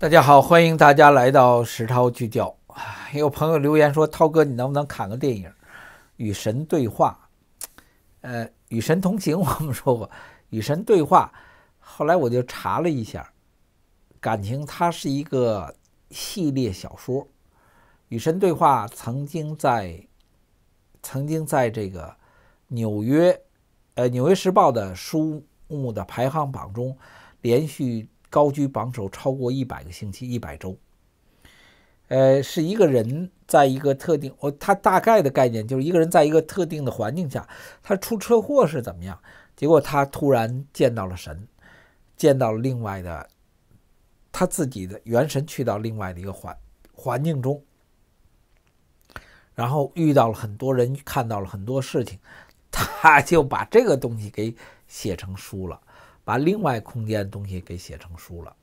大家好，欢迎大家来到石涛聚焦。有朋友留言说：“涛哥，你能不能看个电影《与神对话》？呃，《与神同行》我们说过，《与神对话》。后来我就查了一下，感情它是一个系列小说，《与神对话》曾经在曾经在这个纽约，呃，《纽约时报》的书目的排行榜中连续。高居榜首超过一百个星期一百周。呃，是一个人在一个特定，我他大概的概念就是一个人在一个特定的环境下，他出车祸是怎么样，结果他突然见到了神，见到了另外的他自己的元神去到另外的一个环环境中，然后遇到了很多人，看到了很多事情，他就把这个东西给写成书了。把另外空间的东西给写成书了，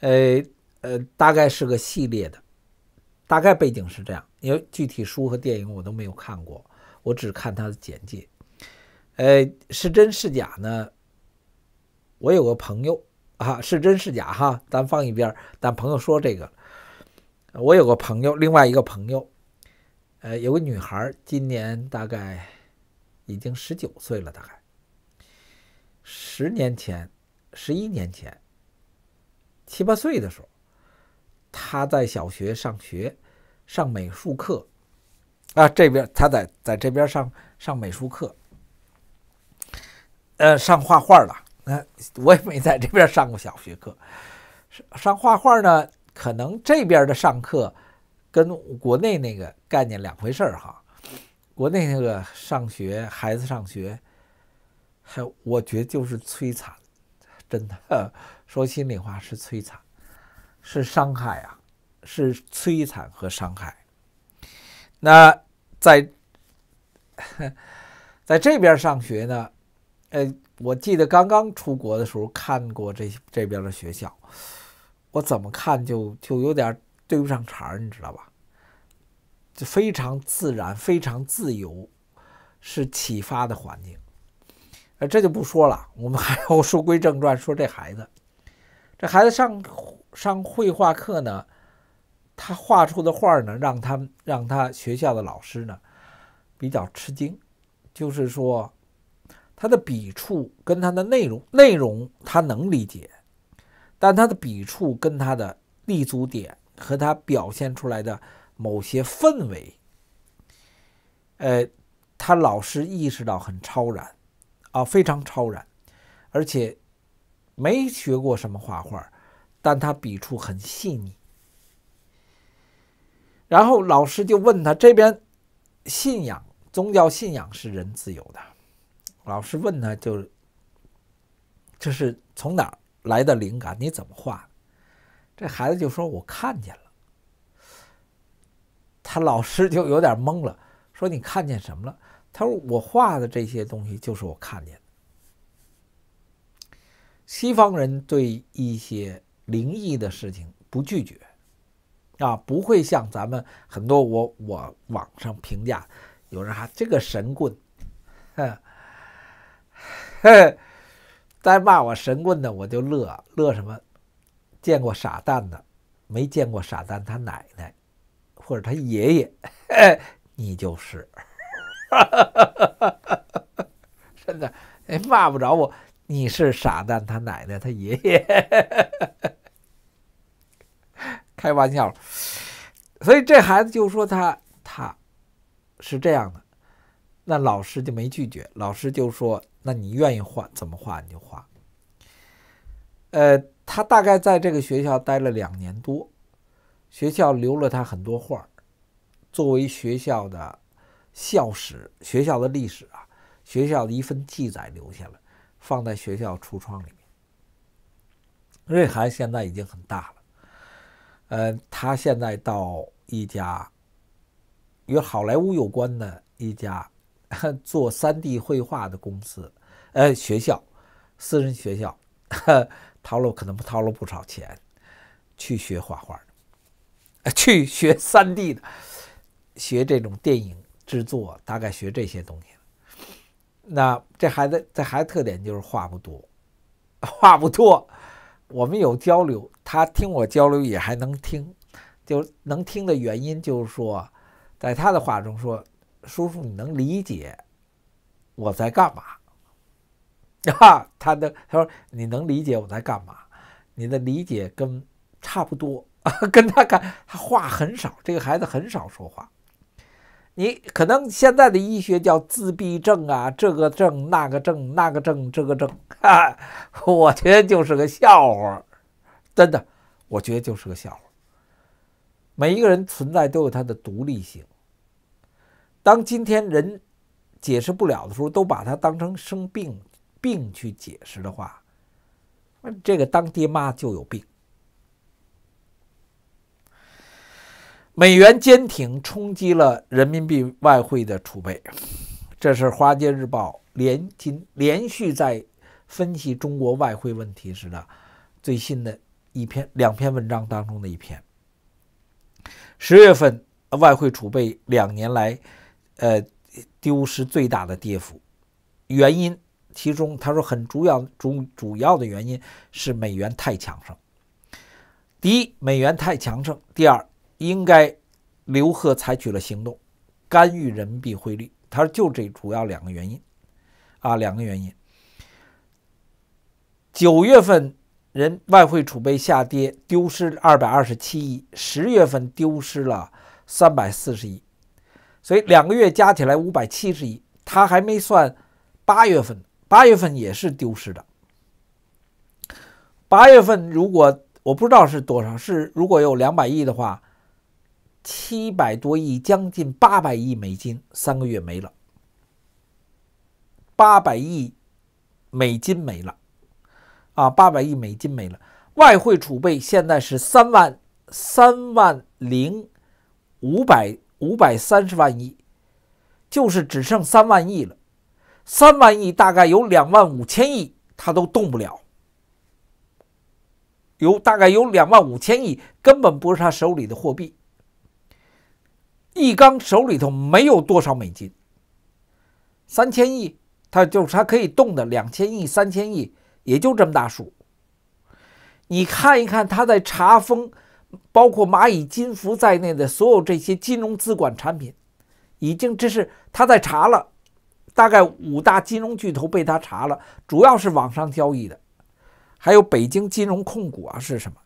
呃呃，大概是个系列的，大概背景是这样，因为具体书和电影我都没有看过，我只看他的简介，呃，是真是假呢？我有个朋友啊，是真是假哈，咱放一边。但朋友说这个，我有个朋友，另外一个朋友，呃，有个女孩，今年大概已经十九岁了，大概十年前，十一年前，七八岁的时候，他在小学上学，上美术课，啊，这边他在在这边上上美术课，呃，上画画了。那我也没在这边上过小学课，上上画画呢。可能这边的上课跟国内那个概念两回事儿哈。国内那个上学，孩子上学。还我觉得就是摧残，真的，说心里话是摧残，是伤害啊，是摧残和伤害。那在在这边上学呢，呃，我记得刚刚出国的时候看过这这边的学校，我怎么看就就有点对不上茬儿，你知道吧？就非常自然，非常自由，是启发的环境。呃，这就不说了。我们还要书归正传，说这孩子，这孩子上上绘画课呢，他画出的画呢，让他让他学校的老师呢比较吃惊，就是说他的笔触跟他的内容内容他能理解，但他的笔触跟他的立足点和他表现出来的某些氛围，呃，他老师意识到很超然。啊，非常超然，而且没学过什么画画，但他笔触很细腻。然后老师就问他：“这边信仰，宗教信仰是人自由的。”老师问他：“就这是从哪儿来的灵感？你怎么画？”这孩子就说我看见了。他老师就有点懵了，说：“你看见什么了？”他说：“我画的这些东西就是我看见的。”西方人对一些灵异的事情不拒绝，啊，不会像咱们很多我我网上评价，有人还这个神棍，哼。呵，再骂我神棍的我就乐乐什么，见过傻蛋的，没见过傻蛋他奶奶，或者他爷爷，你就是。真的，哎，骂不着我。你是傻蛋，他奶奶，他爷爷，开玩笑。所以这孩子就说他他是这样的，那老师就没拒绝。老师就说：“那你愿意画怎么画你就画。”呃，他大概在这个学校待了两年多，学校留了他很多画作为学校的。校史，学校的历史啊，学校的一份记载留下了，放在学校橱窗里面。瑞涵现在已经很大了，呃，他现在到一家与好莱坞有关的一家 做三 D 绘画的公司，呃，学校，私人学校，掏了可能掏了不少钱去学画画的，去学三 D 的，学这种电影。制作大概学这些东西那这孩子，这孩子特点就是话不多，话不多。我们有交流，他听我交流也还能听，就能听的原因就是说，在他的话中说：“叔叔，你能理解我在干嘛？”啊，他的他说：“你能理解我在干嘛？你的理解跟差不多，跟他干他话很少。”这个孩子很少说话。你可能现在的医学叫自闭症啊，这个症那个症那个症这个症，哈，我觉得就是个笑话，真的，我觉得就是个笑话。每一个人存在都有他的独立性，当今天人解释不了的时候，都把它当成生病病去解释的话，这个当爹妈就有病。美元坚挺冲击了人民币外汇的储备，这是《华尔街日报》连今连续在分析中国外汇问题时的最新的一篇两篇文章当中的一篇。十月份外汇储备两年来，呃，丢失最大的跌幅，原因其中他说很主要主主要的原因是美元太强盛。第一，美元太强盛；第二。应该，刘贺采取了行动干预人民币汇率。他说，就这主要两个原因啊，两个原因。九月份人外汇储备下跌，丢失二百二十七亿；十月份丢失了三百四十亿，所以两个月加起来五百七十亿。他还没算八月份，八月份也是丢失的。八月份如果我不知道是多少，是如果有两百亿的话。七百多亿，将近八百亿美金，三个月没了。八百亿美金没了，啊，八百亿美金没了。外汇储备现在是三万三万零五百五百三十万亿，就是只剩三万亿了。三万亿大概有两万五千亿，他都动不了。有大概有两万五千亿，根本不是他手里的货币。易刚手里头没有多少美金，三千亿，他就是他可以动的两千亿、三千亿，也就这么大数。你看一看，他在查封，包括蚂蚁金服在内的所有这些金融资管产品，已经这是他在查了，大概五大金融巨头被他查了，主要是网上交易的，还有北京金融控股啊是什么？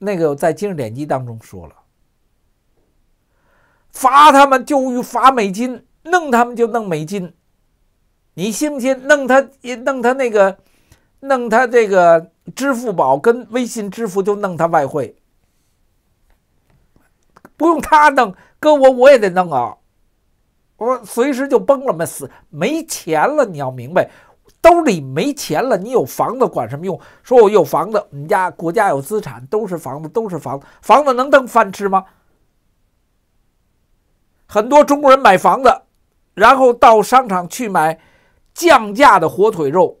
那个在今日点击当中说了。罚他们就罚美金，弄他们就弄美金。你信不信？弄他，弄他那个，弄他这个支付宝跟微信支付，就弄他外汇。不用他弄，搁我我也得弄啊。我随时就崩了嘛，死没钱了。你要明白，兜里没钱了，你有房子管什么用？说我有房子，你家国家有资产，都是房子，都是房，房子能当饭吃吗？很多中国人买房子，然后到商场去买降价的火腿肉。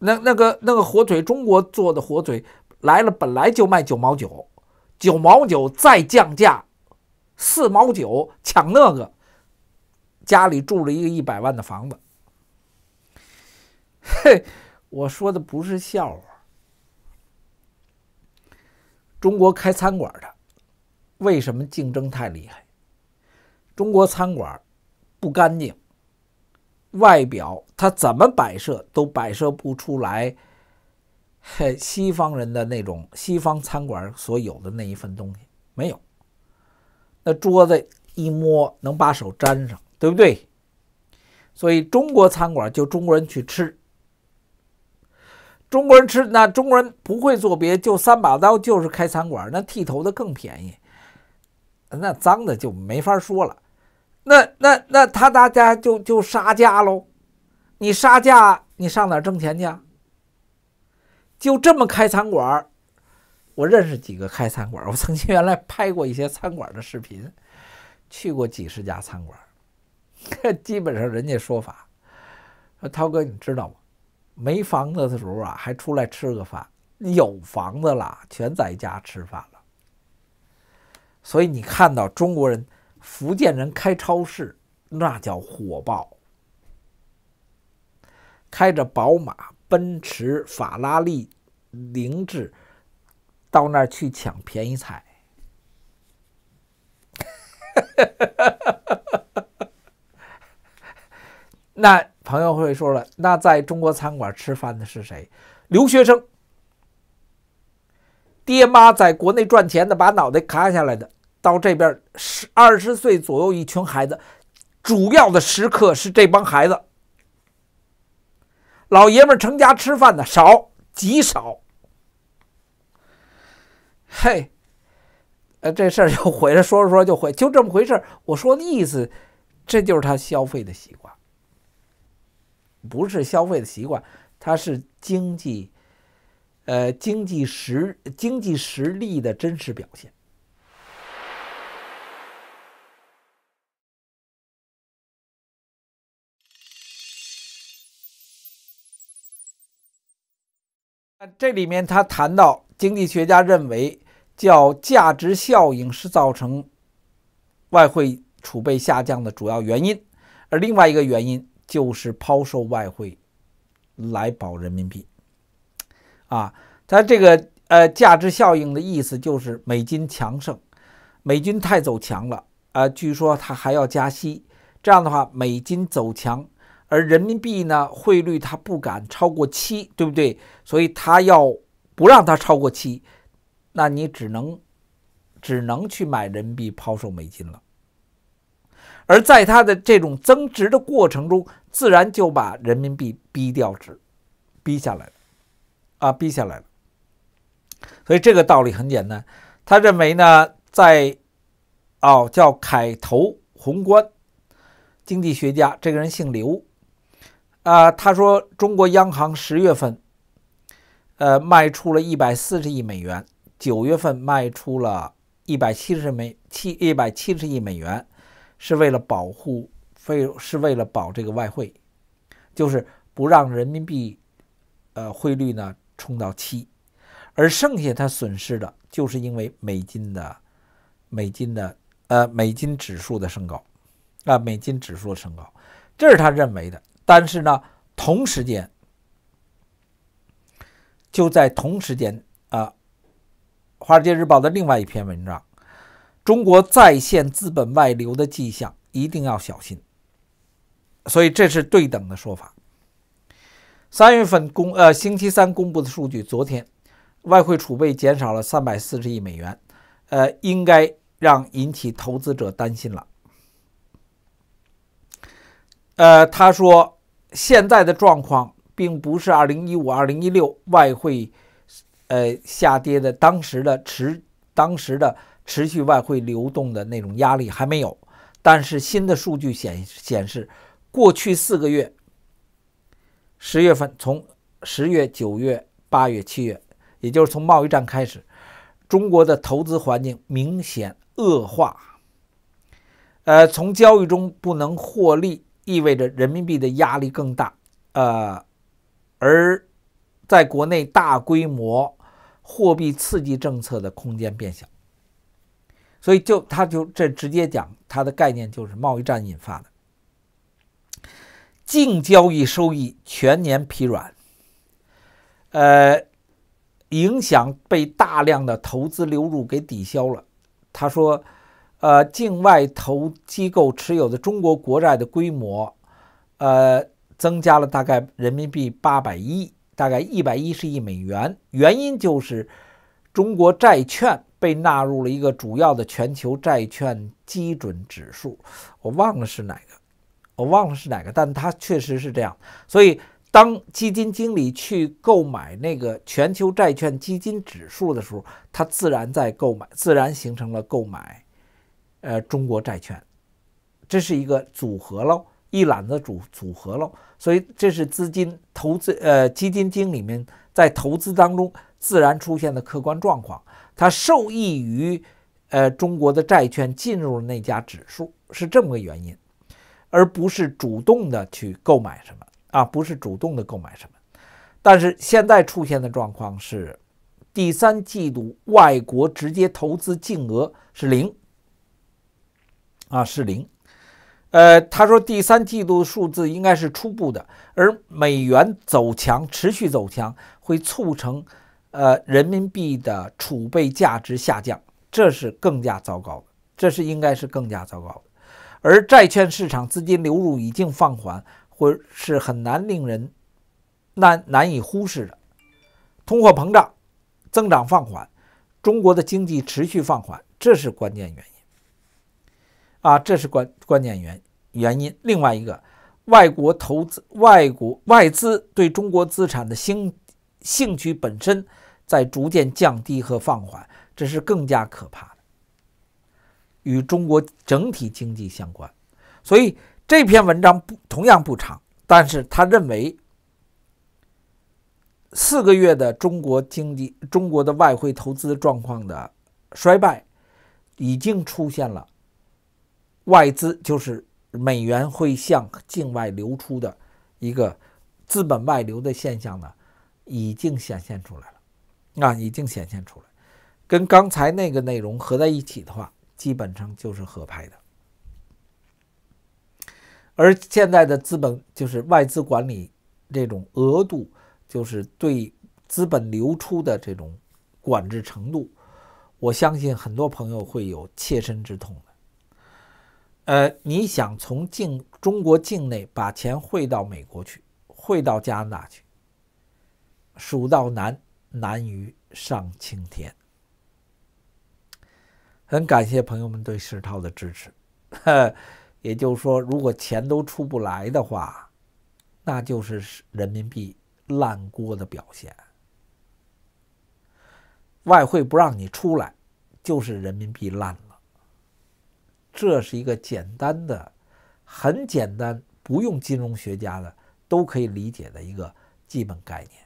那那个那个火腿，中国做的火腿来了，本来就卖九毛九，九毛九再降价四毛九，抢那个。家里住了一个一百万的房子。嘿，我说的不是笑话。中国开餐馆的为什么竞争太厉害？中国餐馆不干净，外表它怎么摆设都摆设不出来，嘿，西方人的那种西方餐馆所有的那一份东西没有。那桌子一摸能把手粘上，对不对？所以中国餐馆就中国人去吃，中国人吃那中国人不会做，别就三把刀就是开餐馆，那剃头的更便宜，那脏的就没法说了。那那那他大家就就杀价喽，你杀价，你上哪挣钱去啊？就这么开餐馆儿，我认识几个开餐馆儿，我曾经原来拍过一些餐馆的视频，去过几十家餐馆儿，基本上人家说法，涛哥你知道吗？没房子的时候啊，还出来吃个饭，有房子了，全在家吃饭了。所以你看到中国人。福建人开超市，那叫火爆。开着宝马、奔驰、法拉利、凌志，到那儿去抢便宜菜。那朋友会说了，那在中国餐馆吃饭的是谁？留学生，爹妈在国内赚钱的，把脑袋砍下来的。到这边十二十岁左右，一群孩子，主要的食客是这帮孩子。老爷们成家吃饭的少，极少。嘿，呃，这事儿就回来说说说，就回，就这么回事儿。我说的意思，这就是他消费的习惯，不是消费的习惯，他是经济，呃，经济实经济实力的真实表现。这里面他谈到，经济学家认为叫价值效应是造成外汇储备下降的主要原因，而另外一个原因就是抛售外汇来保人民币。啊，他这个呃价值效应的意思就是美金强盛，美军太走强了啊，据说他还要加息，这样的话美金走强。而人民币呢，汇率它不敢超过七，对不对？所以它要不让它超过七，那你只能只能去买人民币，抛售美金了。而在它的这种增值的过程中，自然就把人民币逼掉值，逼下来了，啊，逼下来了。所以这个道理很简单，他认为呢，在哦叫凯投宏观经济学家，这个人姓刘。啊，他说，中国央行十月份，呃，卖出了一百四十亿美元，九月份卖出了一百七十美七一百七十亿美元，是为了保护费，是为了保这个外汇，就是不让人民币，呃，汇率呢冲到七，而剩下他损失的，就是因为美金的，美金的，呃，美金指数的升高，啊，美金指数的升高，这是他认为的。但是呢，同时间，就在同时间啊，《华尔街日报》的另外一篇文章，中国再现资本外流的迹象，一定要小心。所以这是对等的说法。三月份公呃星期三公布的数据，昨天外汇储备减少了三百四十亿美元，呃，应该让引起投资者担心了。呃，他说。现在的状况并不是2015、2016外汇，呃下跌的当时的持当时的持续外汇流动的那种压力还没有，但是新的数据显显示，过去四个月，十月份从十月、九月、八月、七月，也就是从贸易战开始，中国的投资环境明显恶化，呃，从交易中不能获利。意味着人民币的压力更大，呃，而在国内大规模货币刺激政策的空间变小，所以就他就这直接讲他的概念就是贸易战引发的净交易收益全年疲软，呃，影响被大量的投资流入给抵消了，他说。呃，境外投机构持有的中国国债的规模，呃，增加了大概人民币八百亿，大概一百一十亿美元。原因就是中国债券被纳入了一个主要的全球债券基准指数，我忘了是哪个，我忘了是哪个，但它确实是这样。所以，当基金经理去购买那个全球债券基金指数的时候，它自然在购买，自然形成了购买。呃，中国债券，这是一个组合喽，一揽子组组合喽，所以这是资金投资呃基金经理们在投资当中自然出现的客观状况，它受益于呃中国的债券进入了那家指数，是这么个原因，而不是主动的去购买什么啊，不是主动的购买什么，但是现在出现的状况是，第三季度外国直接投资净额是零。啊，是零，呃，他说第三季度数字应该是初步的，而美元走强，持续走强，会促成，呃，人民币的储备价值下降，这是更加糟糕的，这是应该是更加糟糕的，而债券市场资金流入已经放缓，或是很难令人难难以忽视的，通货膨胀增长放缓，中国的经济持续放缓，这是关键原因。啊，这是关关键原原因。另外一个，外国投资、外国外资对中国资产的兴兴趣本身在逐渐降低和放缓，这是更加可怕的，与中国整体经济相关。所以这篇文章不同样不长，但是他认为四个月的中国经济、中国的外汇投资状况的衰败已经出现了。外资就是美元会向境外流出的一个资本外流的现象呢，已经显现出来了。啊，已经显现出来，跟刚才那个内容合在一起的话，基本上就是合拍的。而现在的资本就是外资管理这种额度，就是对资本流出的这种管制程度，我相信很多朋友会有切身之痛。呃，你想从境中国境内把钱汇到美国去，汇到加拿大去，蜀道难，难于上青天。很感谢朋友们对石涛的支持。也就是说，如果钱都出不来的话，那就是人民币烂锅的表现。外汇不让你出来，就是人民币烂了。这是一个简单的、很简单、不用金融学家的都可以理解的一个基本概念。